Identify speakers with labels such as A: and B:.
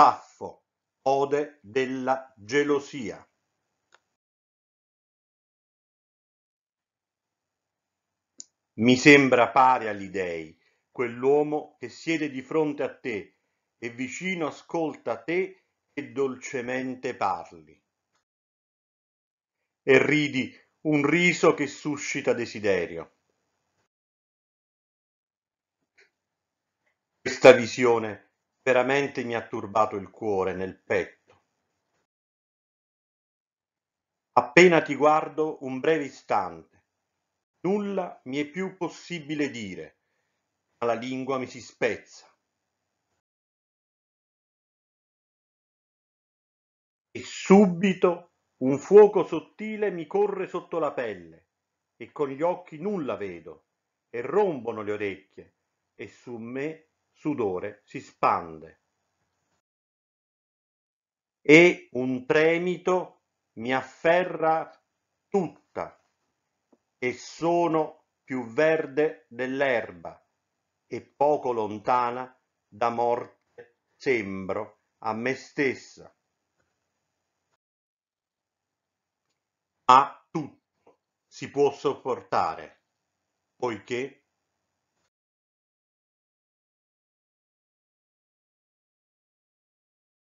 A: Saffo, ode della gelosia. Mi sembra pare agli dei quell'uomo che siede di fronte a te e vicino ascolta te e dolcemente parli. E ridi un riso che suscita desiderio. Questa visione veramente mi ha turbato il cuore nel petto. Appena ti guardo un breve istante, nulla mi è più possibile dire, ma la lingua mi si spezza. E subito un fuoco sottile mi corre sotto la pelle e con gli occhi nulla vedo e rompono le orecchie e su me sudore si spande e un premito mi afferra tutta e sono più verde dell'erba e poco lontana da morte sembro a me stessa. Ma tutto si può sopportare, poiché